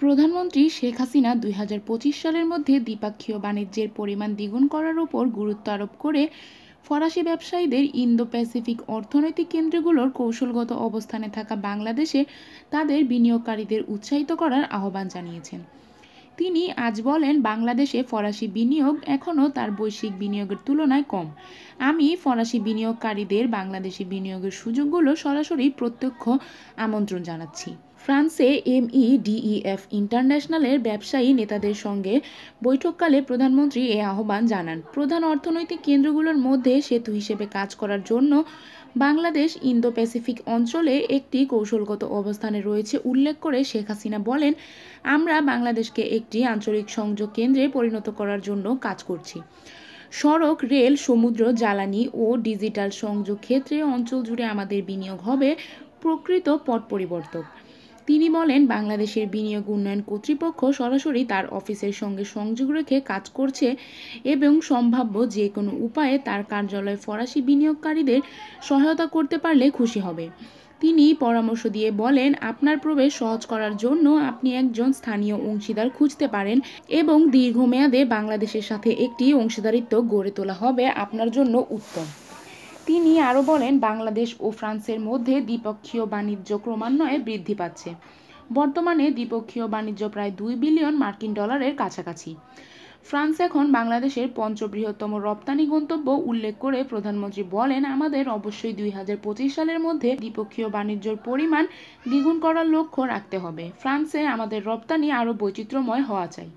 প্রধানমন্ত্রী শেখ হাসিনা দুই সালের মধ্যে দ্বিপাক্ষীয় বাণিজ্যের পরিমাণ দ্বিগুণ করার উপর গুরুত্ব আরোপ করে ফরাসি ব্যবসায়ীদের ইন্দো প্যাসিফিক অর্থনৈতিক কেন্দ্রগুলোর কৌশলগত অবস্থানে থাকা বাংলাদেশে তাদের বিনিয়োগকারীদের উৎসাহিত করার আহ্বান জানিয়েছেন তিনি আজ বলেন বাংলাদেশে ফরাসি বিনিয়োগ এখনও তার বৈশ্বিক বিনিয়োগের তুলনায় কম আমি ফরাসি বিনিয়োগকারীদের বাংলাদেশে বিনিয়োগের সুযোগগুলো সরাসরি প্রত্যক্ষ আমন্ত্রণ জানাচ্ছি ফ্রান্সে এমইডিইএফ ইন্টারন্যাশনালের ব্যবসায়ী নেতাদের সঙ্গে বৈঠককালে প্রধানমন্ত্রী এ আহ্বান জানান প্রধান অর্থনৈতিক কেন্দ্রগুলোর মধ্যে সেতু হিসেবে কাজ করার জন্য বাংলাদেশ ইন্দো প্যাসিফিক অঞ্চলে একটি কৌশলগত অবস্থানে রয়েছে উল্লেখ করে শেখ হাসিনা বলেন আমরা বাংলাদেশকে একটি আঞ্চলিক সংযোগ কেন্দ্রে পরিণত করার জন্য কাজ করছি সড়ক রেল সমুদ্র জ্বালানি ও ডিজিটাল সংযোগ ক্ষেত্রে অঞ্চল জুড়ে আমাদের বিনিয়োগ হবে প্রকৃত পট পরিবর্তক তিনি বলেন বাংলাদেশের বিনিয়োগ উন্নয়ন কর্তৃপক্ষ সরাসরি তার অফিসের সঙ্গে সংযোগ রেখে কাজ করছে এবং সম্ভাব্য যে কোনো উপায়ে তার কার্যালয় ফরাসি বিনিয়োগকারীদের সহায়তা করতে পারলে খুশি হবে তিনি পরামর্শ দিয়ে বলেন আপনার প্রবেশ সহজ করার জন্য আপনি একজন স্থানীয় অংশীদার খুঁজতে পারেন এবং দীর্ঘমেয়াদে বাংলাদেশের সাথে একটি অংশীদারিত্ব গড়ে তোলা হবে আপনার জন্য উত্তম তিনি আরও বলেন বাংলাদেশ ও ফ্রান্সের মধ্যে দ্বিপক্ষীয় বাণিজ্য ক্রমান্বয়ে বৃদ্ধি পাচ্ছে বর্তমানে দ্বিপক্ষীয় বাণিজ্য প্রায় দুই বিলিয়ন মার্কিন ডলারের কাছাকাছি ফ্রান্স এখন বাংলাদেশের পঞ্চবৃহত্তম রপ্তানি গন্তব্য উল্লেখ করে প্রধানমন্ত্রী বলেন আমাদের অবশ্যই দুই সালের মধ্যে দ্বিপক্ষীয় বাণিজ্যর পরিমাণ দ্বিগুণ করার লক্ষ্য রাখতে হবে ফ্রান্সে আমাদের রপ্তানি আরও বৈচিত্র্যময় হওয়া চাই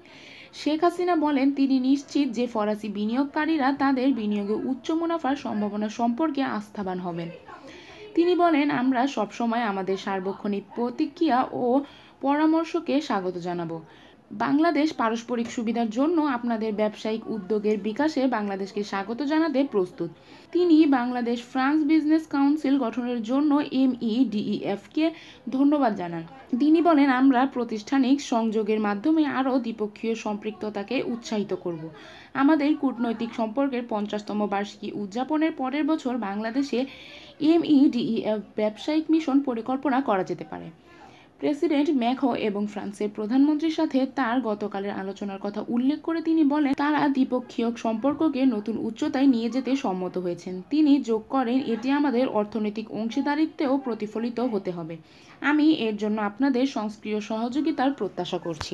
শেখ হাসিনা বলেন তিনি নিশ্চিত যে ফরাসি বিনিয়োগকারীরা তাদের বিনিয়োগে উচ্চ মুনাফার সম্ভাবনা সম্পর্কে আস্থাবান হবেন তিনি বলেন আমরা সবসময় আমাদের সার্বক্ষণিক প্রতিক্রিয়া ও পরামর্শকে স্বাগত জানাবো বাংলাদেশ পারস্পরিক সুবিধার জন্য আপনাদের ব্যবসায়িক উদ্যোগের বিকাশে বাংলাদেশকে স্বাগত জানাতে প্রস্তুত তিনি বাংলাদেশ ফ্রান্স বিজনেস কাউন্সিল গঠনের জন্য ই এমইডিইএফকে ধন্যবাদ জানান তিনি বলেন আমরা প্রাতিষ্ঠানিক সংযোগের মাধ্যমে আরও দ্বিপক্ষীয় সম্পৃক্ততাকে উৎসাহিত করব আমাদের কূটনৈতিক সম্পর্কের পঞ্চাশতম বার্ষিকী উদযাপনের পরের বছর বাংলাদেশে এমইডিইএফ ব্যবসায়িক মিশন পরিকল্পনা করা যেতে পারে প্রেসিডেন্ট ম্যাখো এবং ফ্রান্সের প্রধানমন্ত্রীর সাথে তার গতকালের আলোচনার কথা উল্লেখ করে তিনি বলেন তারা দ্বিপক্ষীয় সম্পর্ককে নতুন উচ্চতায় নিয়ে যেতে সম্মত হয়েছেন তিনি যোগ করেন এটি আমাদের অর্থনৈতিক অংশীদারিত্বেও প্রতিফলিত হতে হবে আমি এর জন্য আপনাদের সংস্ক্রিয় সহযোগিতার প্রত্যাশা করছি